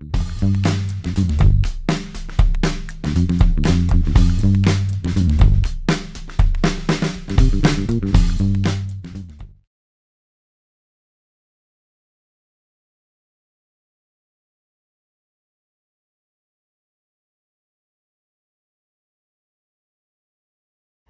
you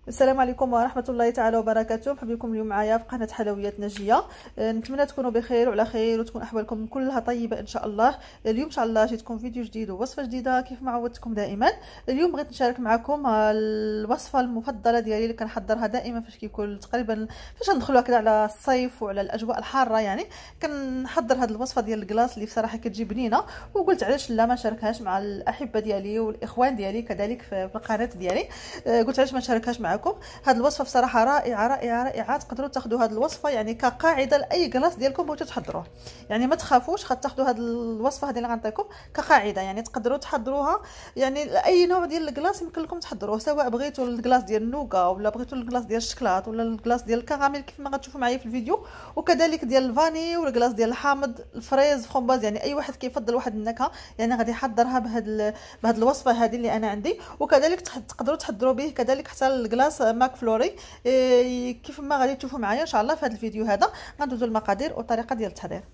السلام عليكم ورحمه الله تعالى وبركاته مرحبا بكم اليوم معايا في قناه حلويات نجيه آه، نتمنى تكونوا بخير وعلى خير وتكون احوالكم كلها طيبه ان شاء الله اليوم ان شاء الله جيتكم فيديو جديد ووصفه جديده كيف ما عودتكم دائما اليوم بغيت نشارك معكم الوصفه المفضله ديالي اللي كنحضرها دائما فاش كيكون تقريبا فاش ندخلوا هكذا على الصيف وعلى الاجواء الحاره يعني كنحضر هذه الوصفه ديال الكلاص اللي بصراحه كتجي بنينه وقلت علاش لا ما نشاركهاش مع الاحبه ديالي والاخوان ديالي كذلك في القناه ديالي آه، قلت علاش ما نشاركهاش معكم معكم هاد الوصفه بصراحه رائعه رائعه رائعه تقدروا تاخذوا هاد الوصفه يعني كقاعده لاي كلاص ديالكم وانتم تحضروه يعني ما تخافوش غتاخذوا هاد الوصفه هذه اللي غنعطيكم كقاعده يعني تقدروا تحضروها يعني لاي نوع ديال الكلاص يمكن لكم تحضروه سواء بغيتوا الكلاص ديال النوكا ولا بغيتوا الكلاص ديال الشكلاط ولا الكلاص ديال الكراميل كيف ما غتشوفوا معايا في الفيديو وكذلك ديال الفاني والكلاص ديال الحامض الفريز فرومباز يعني اي واحد كيفضل واحد النكهه يعني غادي يحضرها بهاد بهاد الوصفه هذه اللي انا عندي وكذلك تقدروا تحضروا به كذلك حتى الكلاص كراس ماك فلوري إيه، كيف ما غادي تشوفوا معايا ان شاء الله في هذا الفيديو هذا غندوزو المقادير والطريقه ديال التحضير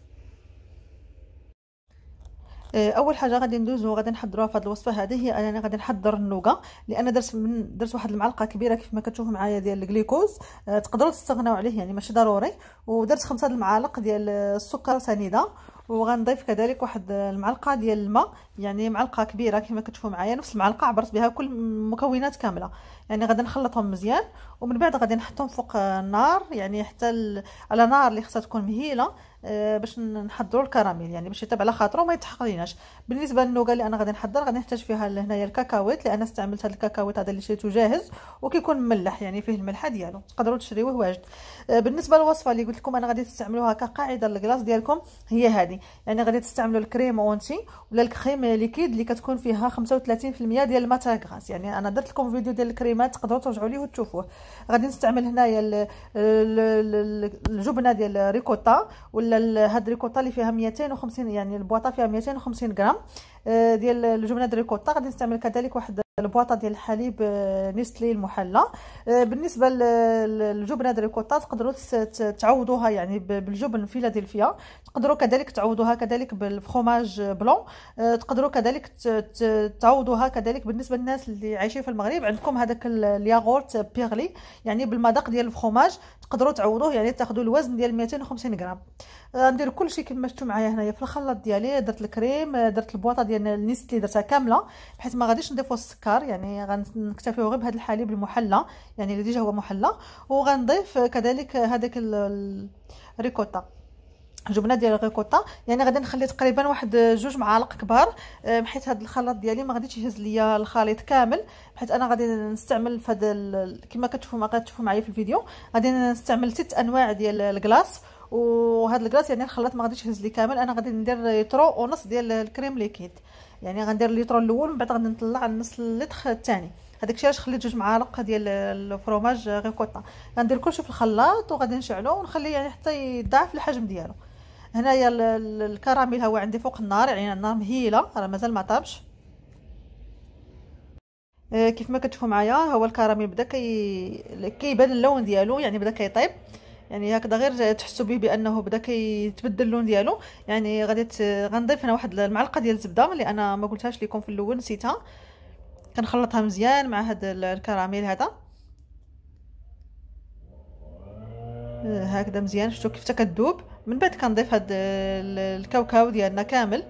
إيه، اول حاجه غادي ندوزو غادي نحضروها في هذه الوصفه هذه هي انني غادي نحضر النوغا لان درت من درت واحد المعلقه كبيره كيف ما كتشوفوا معايا ديال الجليكوز آه، تقدروا تستغناو عليه يعني ماشي ضروري ودرت خمسه المعالق ديال السكر سنيده وغنضيف كذلك واحد المعلقه ديال الماء يعني معلقه كبيره كما كتشوفوا معايا نفس المعلقه عبرت بها كل المكونات كامله يعني غادي نخلطهم مزيان ومن بعد غادي نحطهم فوق النار يعني حتى على نار اللي خصها تكون مهيله آه، باش نحضروا الكراميل يعني باش يطيب على خاطره وما يتحق بالنسبه للنوغا اللي انا غادي نحضر غادي نحتاج فيها لهنايا الكاكاويت لان استعملت هذا الكاكاويت هذا اللي شريته جاهز وكيكون مملح يعني فيه الملحه ديالو تقدروا تشريوه واجد آه، بالنسبه للوصفه اللي قلت لكم انا غادي تستعملوها كقاعده للكلاص ديالكم هي هذه يعني غادي تستعملوا الكريم اونتي ولا الكريم ليكيد اللي كتكون فيها 35% ديال الماتا غراس يعني انا درت لكم فيديو ديال الكريمات تقدروا ترجعوا ليه وتشوفوه غادي نستعمل هنايا الجبنه ديال ريكوتا ولا هاد ريكوطا اللي فيها 250 يعني البواطه فيها 250 غرام آه، ديال الجبنه دريكوطا غادي نستعمل كذلك واحد البواطه ديال الحليب آه، نيستلي المحلى آه، بالنسبه للجبنه الكوطا تقدروا تعوضوها يعني بالجبن فيلادلفيا تقدروا كذلك تعوضوها كذلك بالفخوماج آه، بلون تقدروا كذلك تعوضوها كذلك بالنسبه للناس اللي عايشين في المغرب عندكم هذاك الياغورت بيغلي يعني بالمذاق ديال الفخوماج تقدروا تعوضوه يعني تاخذوا الوزن ديال 250 غرام كل كلشي كما شفتوا معايا هنايا في الخلاط ديالي درت الكريم درت البواطه ديال نيستلي درتها كامله بحيث ما غاديش نضيفوا السكر السكر يعني غنكتفيو غير بهذا الحليب المحلى يعني اللي ديجا هو محلى وغنضيف كذلك هذاك الريكوتا الجبنه ديال الريكوطا يعني غادي نخلي تقريبا واحد جوج معالق كبار آه، حيت هذا الخلاط ديالي ما غاديش يهز ليا الخليط كامل حيت انا غادي نستعمل في هذا كما كتشوفوا ما كتشوفوا معايا في الفيديو غادي نستعمل ست انواع ديال الكلاص وهذا الكلاص يعني الخلاط ما غاديش يهز لي كامل انا غادي ندير يترو ونص ديال الكريم ليكيد يعني غندير الليتر الاول من بعد غادي نطلع نص اللتر الثاني هذاك الشيء علاش خليت جوج معالق ديال الفرماج ريكوتا غندير كلشي في الخلاط وغادي نشعلو ونخليه يعني حتى يضاعف الحجم ديالو هنايا الكراميل هو عندي فوق النار يعني النار مهيله راه مازال ما طابش آه، كيف ما كتشوفوا معايا هو الكراميل بدا كي كيبان اللون ديالو يعني بدا كيطيب كي يعني هكذا غير تحسوا به بانه بدا كيتبدل اللون ديالو يعني غادي غنضيف هنا واحد المعلقه ديال الزبده اللي انا ما قلتهاش لكم في الاول نسيتها كنخلطها مزيان مع هذا الكراميل هذا آه، هكذا مزيان شفتوا كيف تكدوب من بعد كنضيف هاد الكاوكاو ديالنا كامل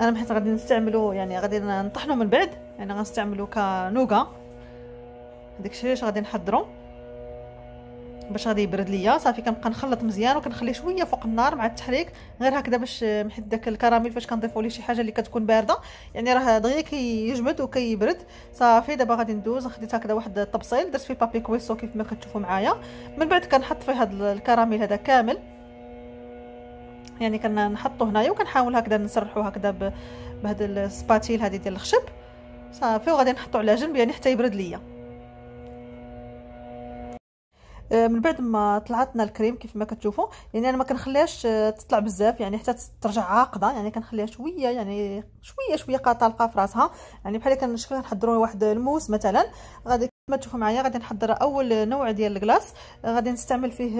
انا حيت غادي نستعملو يعني غادي نطحنو من بعد يعني غنستعملو كنوغا داكشي علاش غادي نحضرو باش غادي يبرد ليا صافي كنبقى نخلط مزيان وكنخليه شويه فوق النار مع التحريك غير هكذا باش نحيد داك الكراميل فاش كنضيفوا ليه شي حاجه اللي كتكون بارده يعني راه دغيا كيجمد وكيبرد صافي دابا غادي ندوز خديت هكذا واحد الطبسيل درت فيه بابي كويسو كيف ما كتشوفوا معايا من بعد كنحط فيه هذا الكراميل هذا كامل يعني كنحطو هنايا وكنحاول هكذا نسرحو هكذا بهذا السباتيل هذه ديال الخشب صافي وغادي نحطو على جنب يعني حتى يبرد ليا آه، من بعد ما طلعتنا الكريم كيف ما كتشوفوا يعني انا ما كنخليهاش آه، تطلع بزاف يعني حتى ترجع عاقده يعني كنخليها شويه يعني شويه شويه طالقه في راسها يعني بحال كنشكل نحضروا واحد الموس مثلا غادي كما تشوفوا معايا غادي نحضر اول نوع ديال الكلاص غادي نستعمل فيه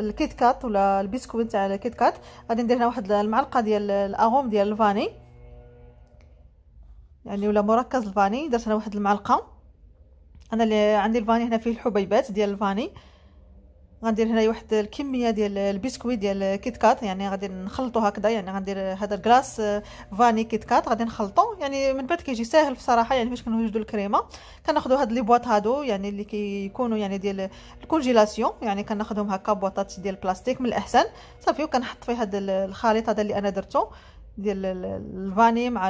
الكيت كات ولا البسكويت تاع الكيت كات غادي ندير هنا واحد المعلقه ديال الاغوم ديال الفاني يعني ولا مركز الفاني درت هنا واحد المعلقه انا اللي عندي الفاني هنا فيه الحبيبات ديال الفاني غندير هنا واحد الكميه ديال البسكوي ديال كيت كات يعني غادي نخلطو هكذا يعني غندير هذا الكلاص آه، فاني كيت كات غادي نخلطو يعني من بعد كيجي ساهل بصراحه يعني فاش كنوجدو الكريمه كناخذوا هاد لي بواط هادو يعني اللي كيكونوا يعني ديال الكونجيلاسيون يعني كناخذهم هكا بواطات ديال البلاستيك من الاحسن صافي وكنحط فيه هاد الخليط هذا اللي انا درتو ديال الفاني مع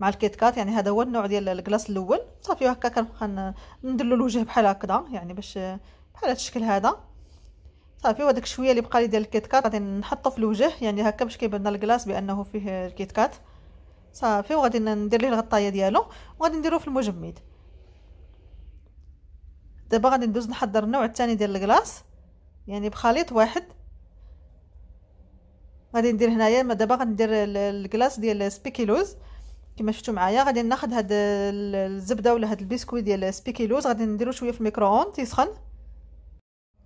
مع الكيت كات يعني هذا هو النوع ديال الكلاص الاول صافي هكا كنبقى ندير له الوجه بحال هكذا يعني باش بحال هذا الشكل هذا صافي وداك شويه اللي بقى لي ديال الكيت كات غادي نحطه في الوجه يعني هكا باش كيبان لنا الكلاص بانه فيه الكيت كات صافي وغادي ندير ليه الغطايه ديالو وغادي نديروه في المجمد دابا غادي ندوز نحضر النوع الثاني ديال الكلاص يعني بخليط واحد غادي ندير هنايا دابا غندير الكلاص ديال سبيكيلوز كما شفتوا معايا غادي ناخذ هاد الزبده ولا هاد البسكوي ديال سبيكيلوز غادي نديرو شويه في الميكرووند تيسخن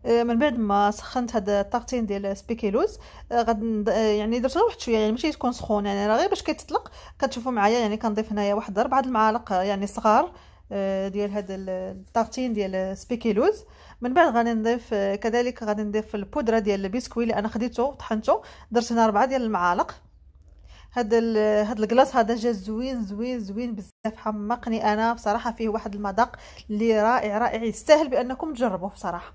آه، من بعد ما سخنت هاد الطاقتين ديال سبيكيلوز آه، غادي آه، يعني درت غير واحد شويه يعني ماشي تكون سخون يعني راه غير باش كيتطلق كتشوفوا معايا يعني كنضيف هنايا واحد ربعه المعالق يعني صغار ديال هاد الطاقتين ديال سبيكيلوز من بعد غادي نضيف كذلك غادي نضيف البودره ديال البسكوي اللي انا خديته طحنته درت هنا ربعه ديال المعالق هاد ال هاد الكلاص هذا جا زوين زوين زوين بزاف حمقني انا بصراحه فيه واحد المذاق اللي رائع رائع يستاهل بانكم تجربوه بصراحه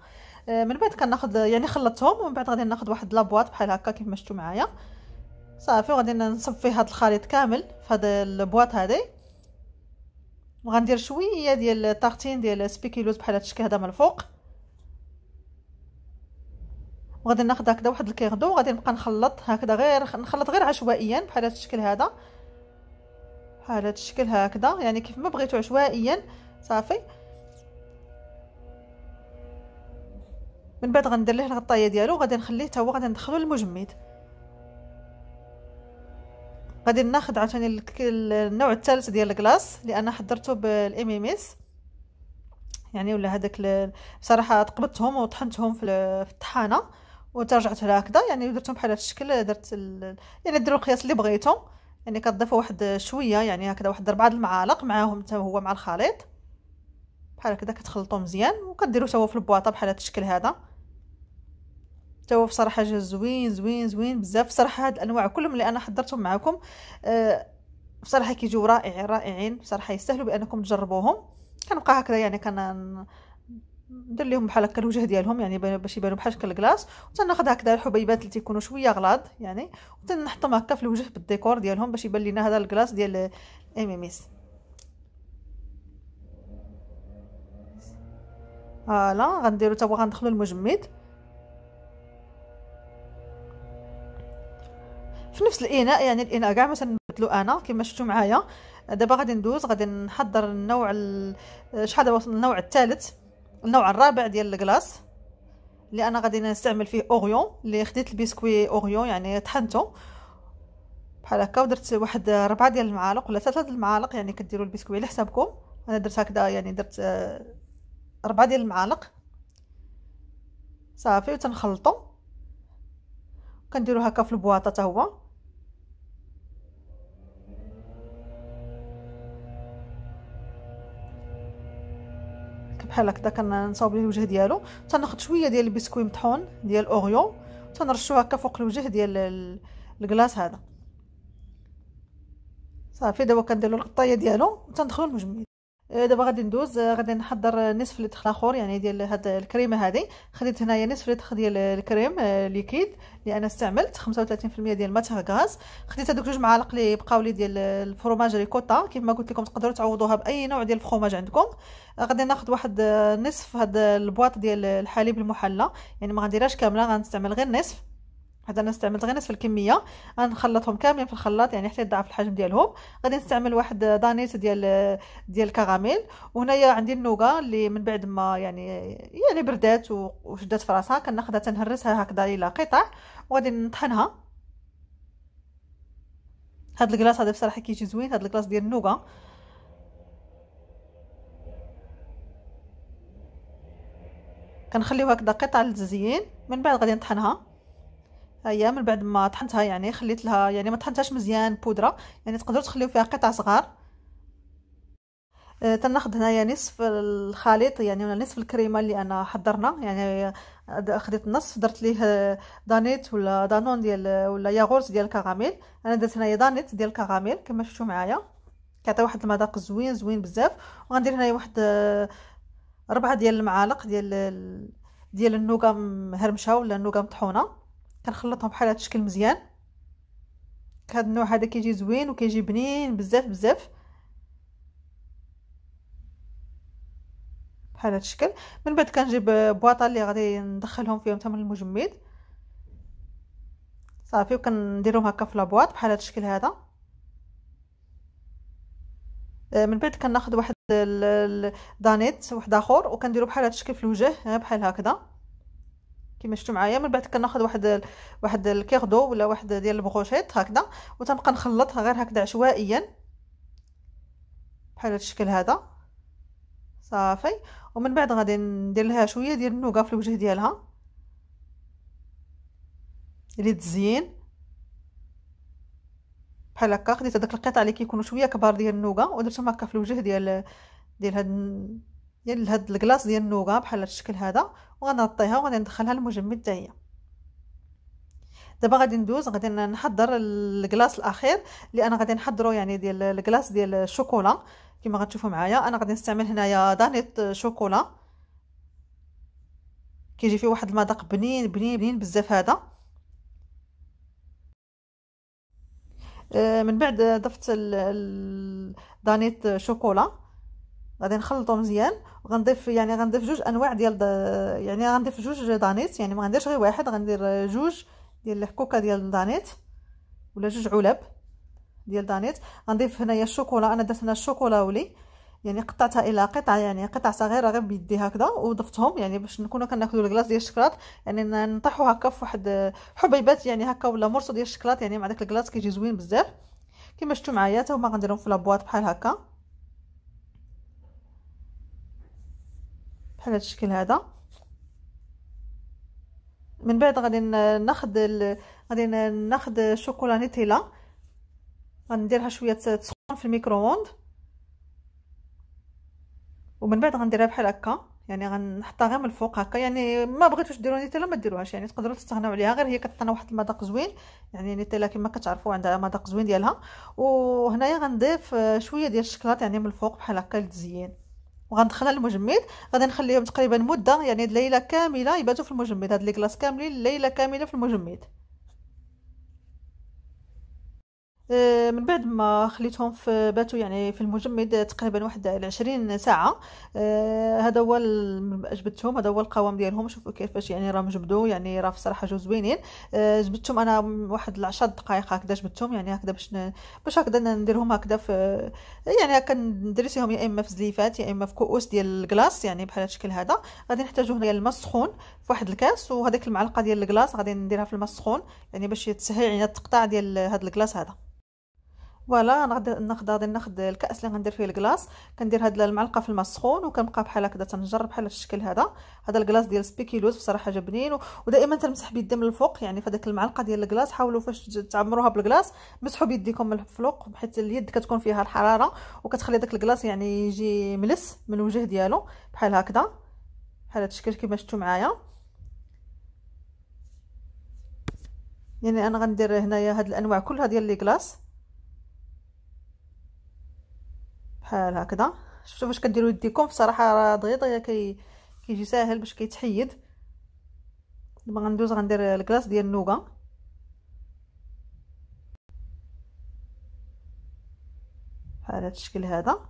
آه، من بعد كناخذ يعني خلطتهم ومن بعد غادي ناخذ واحد لابواط بحال هكا ما شفتوا معايا صافي وغادي نصب فيه هاد الخليط كامل في هاد البواط هادي وغندير شويه ديال الطاغتين ديال سبيكيلوز بحال هاد الشكل هذا من الفوق وغادي ناخذ هكذا واحد الكيغدو وغادي نبقى نخلط هكذا غير نخلط غير عشوائيا بحال هذا الشكل هذا بحال هذا الشكل هكذا يعني كيف ما بغيتو عشوائيا صافي من بعد غندير ليه الغطايه ديالو غادي نخليه حتى هو غادي ندخلو للمجمد غادي ناخذ عاوتاني النوع الثالث ديال الكلاص لان حضرته بالام ام اس يعني ولا هذاك بصراحه تقبضتهم وطحنتهم في الطحانه وترجعت هكذا يعني درتهم بحال هذا الشكل درت ال... يعني ديروا القياس اللي بغيتو يعني كتضيفوا واحد شويه يعني هكذا واحد ربعه المعالق معاهم حتى هو مع الخليط بحال هكذا كتخلطوا مزيان وكديروا حتى هو في البواطه بحال هذا الشكل هذا حتى هو بصراحه جا زوين زوين زوين بزاف بصراحه هاد الانواع كلهم اللي انا حضرتهم معكم أه بصراحه كيجيو رائعين رائعين بصراحه يستاهلوا بانكم تجربوهم كنبقى هكذا يعني كن ندير لهم بحال هكا الوجه ديالهم يعني باش يبانوا بحال شكل الكلاص وتناخذ هكذا الحبيبات اللي تيكونوا شويه غلاض يعني وتنحطهم هكا في الوجه بالديكور ديالهم باش يبان لينا هذا الكلاص ديال ام ام اس فوالا غنديرو توا غندخلوا المجمد في نفس الاناء يعني الاناء كاع مثلا نبدلو انا كما شفتوا معايا دابا غادي ندوز غادي نحضر النوع شحال دابا وصلنا النوع الثالث النوع الرابع ديال الكلاص اللي انا غادي نستعمل فيه اوريون اللي خديت البسكوي اوريون يعني طحنته بحال هكا ودرت واحد ربعة ديال المعالق ولا ثلاثه ديال المعالق يعني كديروا البسكوي على حسابكم انا درت هكذا يعني درت آه، ربعة ديال المعالق صافي وتنخلطو كنديرو هكا في البواطه حتى هو بحال هكذا كنصاوب ليه الوجه ديالو تناخذ شويه ديال البسكويت مطحون ديال اوريو تنرشوه هكا فوق الوجه ديال الكلاص هذا صافي دابا له الغطايه ديالو وتندخلو المجمد آه، دابا غادي ندوز آه، غادي نحضر نصف لتر اخر يعني ديال هاد الكريمه هذه خديت هنايا نصف لتر ديال الكريم آه، ليكيد اللي انا استعملت 35% ديال ماتير غاز خديت هذوك جوج معالق اللي بقاو لي ديال الفرماج ريكوتا ما قلت لكم تقدروا تعوضوها باي نوع ديال الفرماج عندكم غادي ناخذ واحد نصف هاد البواط ديال الحليب المحلى يعني ما غنديرهاش كامله غنستعمل غير نصف هذا انا استعملت غير نصف الكميه غنخلطهم كاملين في الخلاط يعني حتى يضاعف الحجم ديالهم غادي نستعمل واحد دانيس ديال ديال الكراميل وهنايا عندي النوغا اللي من بعد ما يعني يعني بردات وشدات في راسها كناخذها تنهرسها هكذا الى قطع وغادي نطحنها هاد الكلاص هذا بصراحه كيجي زوين هاد الكلاص ديال النوغا كنخليوها هكذا قطع للتزيين من بعد غادي نطحنها هيا من بعد ما طحنتها يعني خليت لها يعني ما طحنتهاش مزيان بودره يعني تقدروا تخليو فيها قطع صغار آه، تناخذ هنايا يعني نصف الخليط يعني ولا نصف الكريمه اللي انا حضرنا يعني خديت نصف درت ليه آه، دانيت ولا دانون ديال ولا ياغورت ديال الكراميل انا درت هنايا دانيت ديال الكراميل كما شفتوا معايا كيعطي واحد المذاق زوين زوين بزاف وغندير هنايا واحد آه، ربعة ديال المعالق ديال ديال النوكا مهرمشه ولا النوكا مطحونه كنخلطهم بحال هذا الشكل مزيان هذا النوع هذا كيجي زوين وكيجي بنين بزاف بزاف بحال هذا الشكل من بعد كنجيب بواطه اللي غادي ندخلهم فيهم حتى المجمد صافي وكنديرهم هكا في لابواط بحال هذا الشكل هذا آه، من بعد كناخذ واحد الدانيت واحد اخر وكنديرو بحال هذا الشكل في الوجه آه، بحال هكذا كيما شفتوا معايا من بعد كناخذ واحد واحد الكيردو ولا واحد ديال البروشيت هكذا وتنبقى نخلطها غير هكذا عشوائيا بحال هذا الشكل هذا صافي ومن بعد غادي ندير لها شويه ديال النوكا في الوجه ديالها تزين بحال هكا خديت هذاك القطع اللي كيكونوا شويه كبار ديال النوكا ودرتهم هكا في الوجه ديال ديال هاد ديال هاد الكلاص ديال النوغا بحال هاد الشكل هذا وغنغطيها وغندخلها للمجمد حتى هي دابا غادي ندوز غادي نحضر الكلاص الاخير اللي انا غادي نحضرو يعني ديال الكلاص ديال الشوكولا كما غتشوفوا معايا انا غادي نستعمل هنايا دانيت شوكولا كيجي فيه واحد المذاق بنين بنين بنين بزاف هذا آه، من بعد ضفت دانيت شوكولا غادي نخلطو مزيان وغنضيف يعني غنضيف جوج انواع ديال يعني غنضيف جوج دانيت يعني ما غنديرش غير واحد غندير جوج ديال الحكوكه ديال دانيت ولا جوج علب ديال دانيت غنضيف هنايا الشوكولا انا درت هنا الشوكولا ولي يعني قطعتها الى قطع يعني قطع صغيره غير بيدي هكذا وضفتهم يعني باش نكونوا كناكلوا الكلاص ديال الشكلاط يعني نطيحوا هكا في واحد حبيبات يعني هكا ولا مرصو ديال الشكلاط يعني مع داك الكلاص كيجي زوين بزاف كما شفتوا معايا حتى هما غنديرهم في لابواط بحال هكا بحال هذا الشكل هذا من بعد غادي ناخذ ال... غادي ناخذ شوكولا نيتيلا غنديرها شويه تسخن في الميكرووند ومن بعد غنديرها بحال هكا يعني غنحطها غير من الفوق هكا يعني ما بغيتوش ديروا نيتيلا ما ديروهاش يعني تقدروا تستغناو عليها غير هي كتعطينا واحد المذاق زوين يعني نيتيلا كما كتعرفوا عندها مذاق زوين ديالها وهنايا غنضيف شويه ديال الشكلاط يعني من الفوق بحال هكا للتزيين وغندخلها للمجمد غادي نخليهم تقريبا مده يعني الليله كامله يباتوا في المجمد هاد لي كاملين الليله كامله في المجمد من بعد ما خليتهم في باتوا يعني في المجمد تقريبا واحد العشرين ساعه آه، هذا هو جبدتهم هذا هو القوام ديالهم شوفوا كيفاش يعني راهم مجبدو يعني راه صراحة جو زوينين آه، جبدتهم انا واحد العشر دقائق هكذا جبدتهم يعني هكذا باش باش هكذا نديرهم هكذا في يعني هكا ندرسيهم يا اما في زليفات يا اما في كؤوس ديال الكلاص يعني بحال هاد الشكل هذا غادي نحتاجو هنا الماء السخون في واحد الكاس وهذيك المعلقه ديال الكلاص غادي نديرها في الماء السخون يعني باش تسهل علينا التقطاع ديال هذا الكلاص هذا فوالا غادي ناخذ غادي ناخذ الكاس اللي غندير فيه الكلاص كندير هاد المعلقه في الماء السخون وكنبقى بحال هكذا تنجر بحال الشكل هذا هذا الكلاص ديال سبيكيلوز بصراحه جبنين ودائما تمسح بيدي من الفوق يعني فداك المعلقه ديال الكلاص حاولوا فاش تعمروها بالكلاص مسحوا بيديكم من الفوق بحيث اليد كتكون فيها الحراره وكتخلي داك الكلاص يعني يجي ملس من الوجه ديالو بحال هكذا بحال هذا الشكل كما شفتوا معايا يعني انا غندير هنايا هاد الانواع كلها ديال لي كلاص بحال هكذا شفتوا فاش كديروا يديكم بصراحه راه دغيا دغيا كي كيجي ساهل باش كيتحيد دابا غندوز غندير الكلاص ديال النوغا بحال هذا الشكل هذا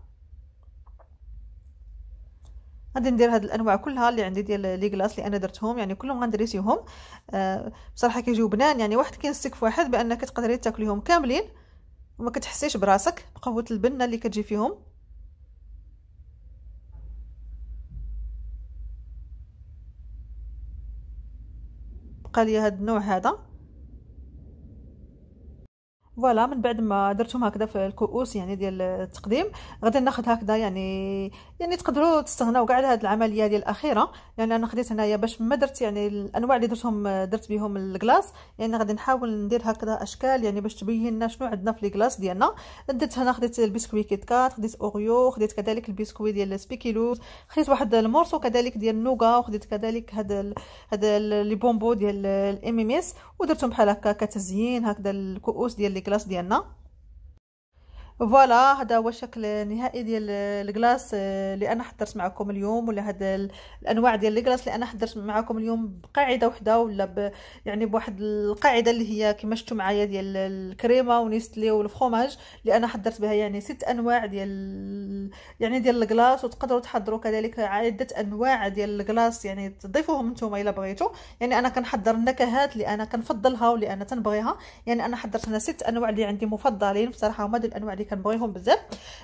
غادي ندير هاد الانواع كلها اللي عندي ديال لي كلاص اللي انا درتهم يعني كلهم غندريسيهم أه بصراحه كيجيو بنان يعني واحد كينسيك في واحد بانك تقدري تاكليهم كاملين وما كتحسيش براسك بقوه البنه اللي كتجي فيهم بقى لي هاد النوع هذا فوالا من بعد ما درتهم هكذا في الكؤوس يعني ديال التقديم غادي ناخذ هكذا يعني يعني تقدروا تستغناو كاع على هذه العمليه ديال الاخيره يعني انا خديت هنايا باش ما درت يعني الانواع اللي درتهم درت بهم الكلاص يعني غادي نحاول ندير هكذا اشكال يعني باش تبين لنا شنو عندنا في الكلاص ديالنا درت هنا خديت البسكوي كيت كات خديت اوريو خديت كذلك البسكوي ديال سبيكيلوز خديت واحد المورسو كذلك ديال النوغا وخديت كذلك هاد هذا هاد لي بومبو ديال الام ام اس ودرتهم بحال هكا كتزيين هكذا الكؤوس ديال clase diana فوالا هذا هو الشكل النهائي ديال الكلاص آه، اللي انا حضرت معكم اليوم ولا هاد الانواع ديال الكلاص اللي انا حضرت معكم اليوم بقاعده وحده ولا ب يعني بواحد القاعده اللي هي كما شفتوا معايا ديال الكريمه ونيستلي والفرomage اللي انا حضرت بها يعني ست انواع ديال يعني ديال الكلاص وتقدروا تحضروا كذلك عده انواع ديال الكلاص يعني تضيفوهم نتوما الا بغيتوا يعني انا كنحضر النكهات اللي انا كنفضلها واللي انا تنبغيها يعني انا حضرت هنا ست انواع اللي عندي مفضلين بصراحه هما دول الانواع اللي كنبغيهم بزاف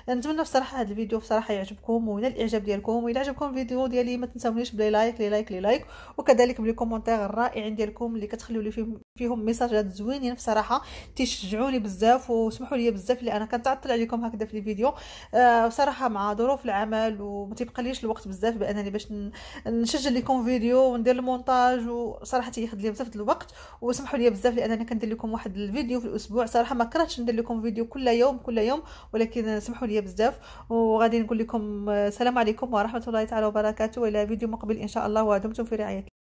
نتمنى بصراحه هذا الفيديو بصراحه يعجبكم وينال الاعجاب ديالكم والا عجبكم الفيديو ديالي ما تنساونيش بلي لايك لي لايك لي لايك وكذلك بلي كومونتير الرائعين ديالكم اللي كتخليو لي فيهم فيهم ميساجات زوينين بصراحه تيشجعوني بزاف وسمحوا لي بزاف اللي انا كنتعطل عليكم هكذا في الفيديو آه، بصراحه مع ظروف العمل وما تيبقاليش الوقت بزاف بانني باش نسجل لكم فيديو وندير المونتاج وصراحه تياخذ لي بزاف الوقت وسمحوا لي بزاف لانني كندير لكم واحد الفيديو في الاسبوع صراحه ما كرهتش ندير لكم فيديو كل يوم كل يوم ولكن سمحوا لي بزاف وغادي نقول لكم آه، السلام عليكم ورحمه الله تعالى وبركاته الى فيديو مقبل ان شاء الله ودمتم في رعايه